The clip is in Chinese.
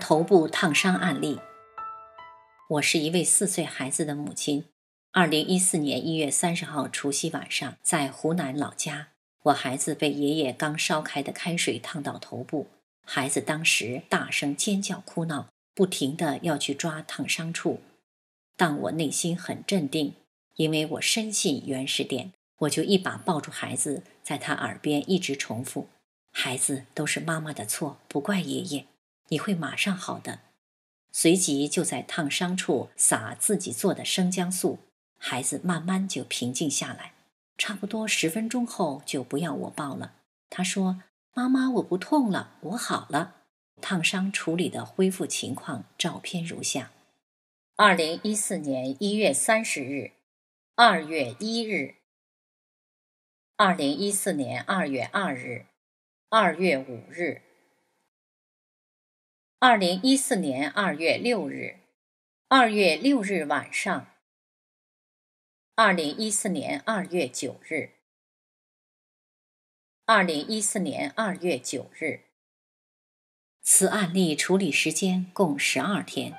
头部烫伤案例。我是一位四岁孩子的母亲。二零一四年一月三十号除夕晚上，在湖南老家，我孩子被爷爷刚烧开的开水烫到头部。孩子当时大声尖叫哭闹，不停的要去抓烫伤处。但我内心很镇定，因为我深信原始点，我就一把抱住孩子，在他耳边一直重复：“孩子都是妈妈的错，不怪爷爷。”你会马上好的，随即就在烫伤处撒自己做的生姜素，孩子慢慢就平静下来。差不多十分钟后就不要我抱了，他说：“妈妈，我不痛了，我好了。”烫伤处理的恢复情况照片如下：二零一四年一月三十日，二月一日，二零一四年二月二日，二月五日。二零一四年二月六日，二月六日晚上。二零一四年二月九日，二零一四年二月九日，此案例处理时间共十二天。